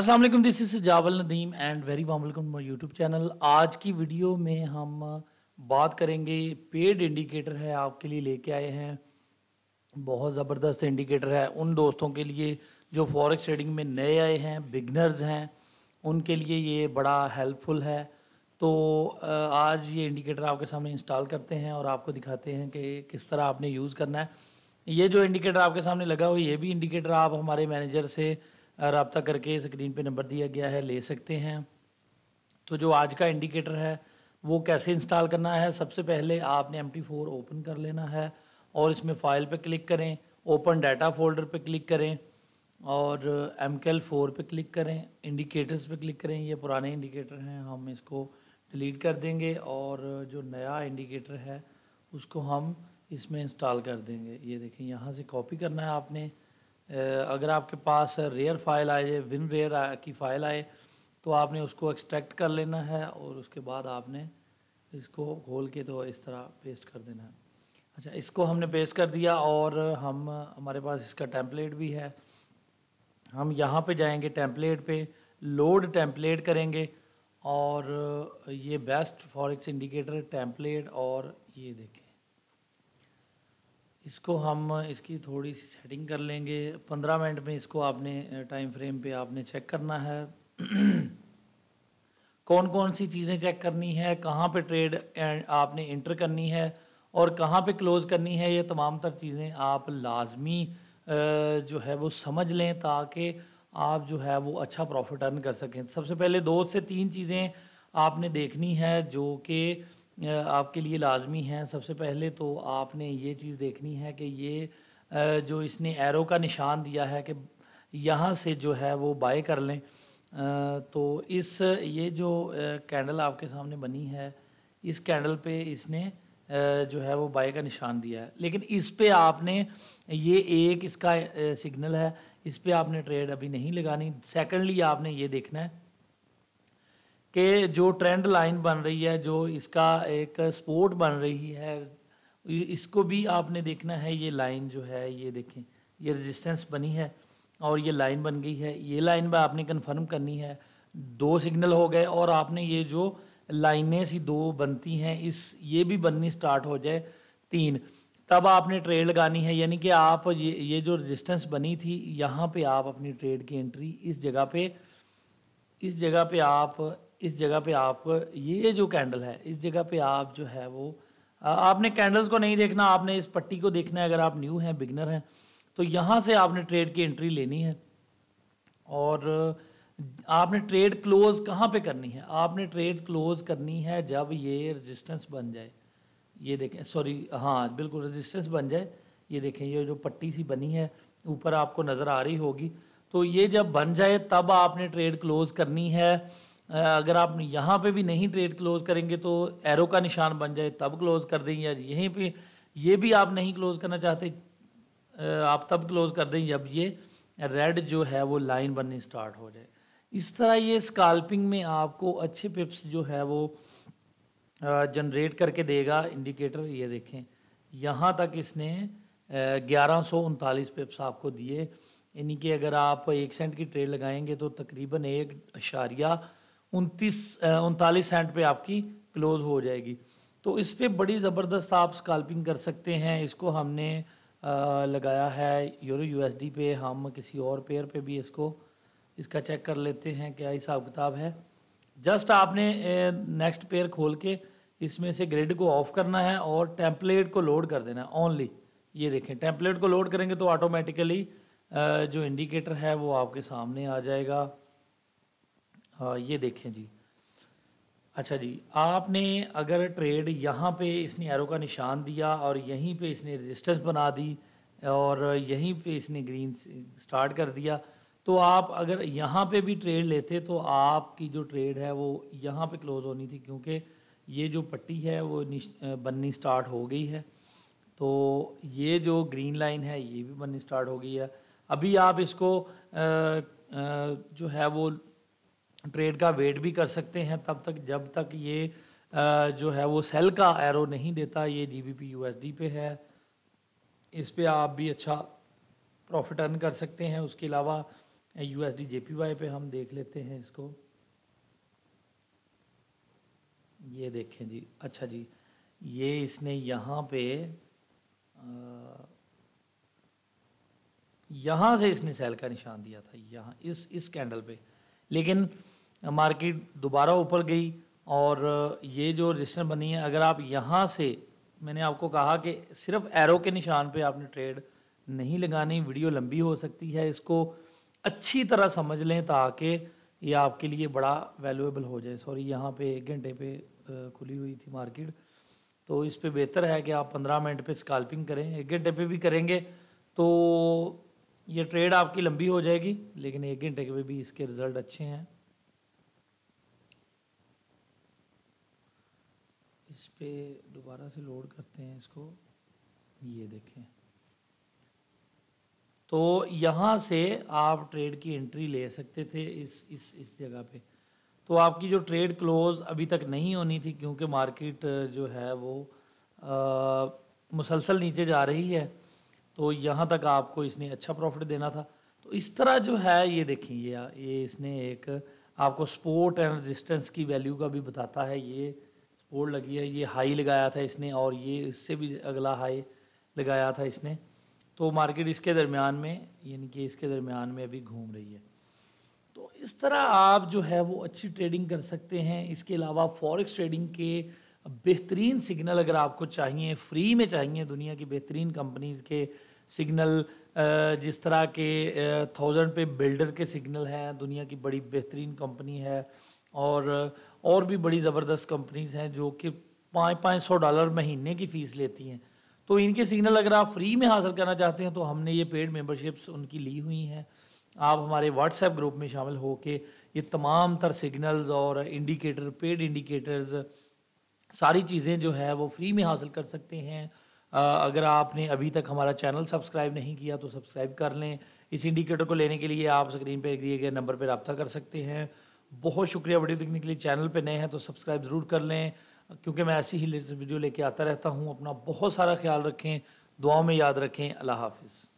Aslam this is Jawal Nadeem and very warm welcome my YouTube channel आज की video में हम बात करेंगे पेड इंडिकेटर है आपके लिए लेके आए हैं बहुत ज़बरदस्त इंडिकेटर है उन दोस्तों के लिए जो फॉरेक्स ट्रेडिंग में नए आए हैं बिगनर्स हैं उनके लिए ये बड़ा हेल्पफुल है तो आज ये इंडिकेटर आपके सामने इंस्टॉल करते हैं और आपको दिखाते हैं कि किस तरह आपने यूज़ करना है ये जो इंडिकेटर आपके सामने लगा हुआ ये भी इंडिकेटर आप हमारे मैनेजर से रबता करके स्क्रीन पे नंबर दिया गया है ले सकते हैं तो जो आज का इंडिकेटर है वो कैसे इंस्टॉल करना है सबसे पहले आपने एम फोर ओपन कर लेना है और इसमें फ़ाइल पर क्लिक करें ओपन डाटा फोल्डर पर क्लिक करें और एम कैल फोर पर क्लिक करें इंडिकेटर्स पे क्लिक करें ये पुराने इंडिकेटर हैं हम इसको डिलीट कर देंगे और जो नया इंडिकेटर है उसको हम इसमें इंस्टॉल कर देंगे ये देखें यहाँ से कॉपी करना है आपने अगर आपके पास रेयर फाइल आए विन रेयर की फ़ाइल आए तो आपने उसको एक्सट्रैक्ट कर लेना है और उसके बाद आपने इसको खोल के तो इस तरह पेस्ट कर देना है अच्छा इसको हमने पेस्ट कर दिया और हम हमारे पास इसका टेम्पलेट भी है हम यहाँ पे जाएंगे टेम्पलेट पे लोड टेम्पलेट करेंगे और ये बेस्ट फॉरेक्स इंडिकेटर टेम्पलेट और ये देखें इसको हम इसकी थोड़ी सी सेटिंग कर लेंगे पंद्रह मिनट में इसको आपने टाइम फ्रेम पे आपने चेक करना है कौन कौन सी चीज़ें चेक करनी है कहाँ पे ट्रेड आपने इंटर करनी है और कहाँ पे क्लोज़ करनी है ये तमाम तर चीज़ें आप लाजमी जो है वो समझ लें ताकि आप जो है वो अच्छा प्रॉफिट अर्न कर सकें सबसे पहले दो से तीन चीज़ें आपने देखनी है जो कि आपके लिए लाजमी हैं सबसे पहले तो आपने ये चीज़ देखनी है कि ये जो इसने एरो का निशान दिया है कि यहाँ से जो है वो बाय कर लें तो इस ये जो कैंडल आपके सामने बनी है इस कैंडल पे इसने जो है वो बाय का निशान दिया है लेकिन इस पे आपने ये एक इसका सिग्नल है इस पे आपने ट्रेड अभी नहीं लगानी सेकंडली आपने ये देखना है कि जो ट्रेंड लाइन बन रही है जो इसका एक स्पोर्ट बन रही है इसको भी आपने देखना है ये लाइन जो है ये देखें ये रेजिस्टेंस बनी है और ये लाइन बन गई है ये लाइन भी आपने कन्फर्म करनी है दो सिग्नल हो गए और आपने ये जो लाइनें सी दो बनती हैं इस ये भी बननी स्टार्ट हो जाए तीन तब आपने ट्रेड लगानी है यानी कि आप ये ये जो रेजिस्टेंस बनी थी यहाँ पे आप अपनी ट्रेड की एंट्री इस जगह पे इस जगह पे आप इस जगह पे आप ये जो कैंडल है इस जगह पे आप जो है वो आपने कैंडल्स को नहीं देखना आपने इस पट्टी को देखना है अगर आप न्यू हैं बिगनर हैं तो यहाँ से आपने ट्रेड की एंट्री लेनी है और आपने ट्रेड क्लोज कहाँ पे करनी है आपने ट्रेड क्लोज करनी है जब ये रेजिस्टेंस बन जाए ये देखें सॉरी हाँ बिल्कुल रेजिस्टेंस बन जाए ये देखें ये जो पट्टी सी बनी है ऊपर आपको नज़र आ रही होगी तो ये जब बन जाए तब आपने ट्रेड क्लोज करनी है अगर आप यहाँ पे भी नहीं ट्रेड क्लोज करेंगे तो एरो का निशान बन जाए तब क्लोज कर दें या यहीं पे ये भी आप नहीं क्लोज करना चाहते आप तब क्लोज कर दें जब ये रेड जो है वो लाइन बननी स्टार्ट हो जाए इस तरह ये स्काल्पिंग में आपको अच्छे पिप्स जो है वो जनरेट करके देगा इंडिकेटर ये देखें यहाँ तक इसने ग्यारह सौ पिप्स आपको दिए यानी कि अगर आप एक सेंट की ट्रेड लगाएंगे तो तकरीबन एक अशारिया उनतीस उनतालीस सेंट पे आपकी क्लोज़ हो जाएगी तो इस पर बड़ी ज़बरदस्त आप स्काल्पिंग कर सकते हैं इसको हमने आ, लगाया है यूरो यूएसडी पे हम किसी और पेयर पे भी इसको इसका चेक कर लेते हैं क्या हिसाब किताब है जस्ट आपने नेक्स्ट पेयर खोल के इसमें से ग्रेड को ऑफ करना है और टेम्पलेट को लोड कर देना है ओनली ये देखें टेम्पलेट को लोड करेंगे तो ऑटोमेटिकली जो इंडिकेटर है वो आपके सामने आ जाएगा ये देखें जी अच्छा जी आपने अगर ट्रेड यहाँ पे इसने एरो का निशान दिया और यहीं पे इसने रेजिस्टेंस बना दी और यहीं पे इसने ग्रीन स्टार्ट कर दिया तो आप अगर यहाँ पे भी ट्रेड लेते तो आपकी जो ट्रेड है वो यहाँ पे क्लोज़ होनी थी क्योंकि ये जो पट्टी है वो बननी स्टार्ट हो गई है तो ये जो ग्रीन लाइन है ये भी बननी स्टार्ट हो गई है अभी आप इसको आ, आ, जो है वो ट्रेड का वेट भी कर सकते हैं तब तक जब तक ये जो है वो सेल का एरो नहीं देता ये G B P U S D पे है इस पर आप भी अच्छा प्रॉफिट अर्न कर सकते हैं उसके अलावा U S D J P Y पे हम देख लेते हैं इसको ये देखें जी अच्छा जी ये इसने यहाँ पे यहाँ से इसने सेल का निशान दिया था यहाँ इस इस कैंडल पे लेकिन मार्केट दोबारा ऊपर गई और ये जो रजिस्टर बनी है अगर आप यहाँ से मैंने आपको कहा कि सिर्फ एरो के निशान पे आपने ट्रेड नहीं लगानी वीडियो लंबी हो सकती है इसको अच्छी तरह समझ लें ताकि ये आपके लिए बड़ा वैल्यूएबल हो जाए सॉरी यहाँ पे एक घंटे पे खुली हुई थी मार्केट तो इस पे बेहतर है कि आप पंद्रह मिनट पे स्काल्पिंग करें एक घंटे पे भी करेंगे तो ये ट्रेड आपकी लंबी हो जाएगी लेकिन एक घंटे पर भी इसके रिज़ल्ट अच्छे हैं इस पर दोबारा से लोड करते हैं इसको ये देखें तो यहाँ से आप ट्रेड की एंट्री ले सकते थे इस इस इस जगह पे तो आपकी जो ट्रेड क्लोज अभी तक नहीं होनी थी क्योंकि मार्केट जो है वो मुसलसल नीचे जा रही है तो यहाँ तक आपको इसने अच्छा प्रॉफिट देना था तो इस तरह जो है ये देखें ये ये इसने एक आपको सपोर्ट एंड रेजिस्टेंस की वैल्यू का भी बताता है ये होड़ लगी है ये हाई लगाया था इसने और ये इससे भी अगला हाई लगाया था इसने तो मार्केट इसके दरमियान में यानी कि इसके दरमियान में अभी घूम रही है तो इस तरह आप जो है वो अच्छी ट्रेडिंग कर सकते हैं इसके अलावा फॉरेक्स ट्रेडिंग के बेहतरीन सिग्नल अगर आपको चाहिए फ्री में चाहिए दुनिया की बेहतरीन कंपनीज़ के सिग्नल जिस तरह के थाउजेंड पे बिल्डर के सिग्नल हैं दुनिया की बड़ी बेहतरीन कंपनी है और और भी बड़ी ज़बरदस्त कंपनीज हैं जो कि पाँच पाँच सौ डॉलर महीने की फ़ीस लेती हैं तो इनके सिग्नल अगर आप फ्री में हासिल करना चाहते हैं तो हमने ये पेड मेम्बरशिप्स उनकी ली हुई हैं आप हमारे व्हाट्सएप ग्रुप में शामिल हो के ये तमाम तर सिग्नल्स और इंडिकेटर पेड इंडिकेटर्स सारी चीज़ें जो है वो फ्री में हासिल कर सकते हैं अगर आपने अभी तक हमारा चैनल सब्सक्राइब नहीं किया तो सब्सक्राइब कर लें इस इंडिकेटर को लेने के लिए आप स्क्रीन पर दिए गए नंबर पर रबता कर सकते हैं बहुत शुक्रिया वीडियो देखने के लिए चैनल पर नए हैं तो सब्सक्राइब ज़रूर कर लें क्योंकि मैं ऐसी ही लेटेस्ट वीडियो लेके आता रहता हूँ अपना बहुत सारा ख्याल रखें दुआओं में याद रखें अल्लाह हाफिज़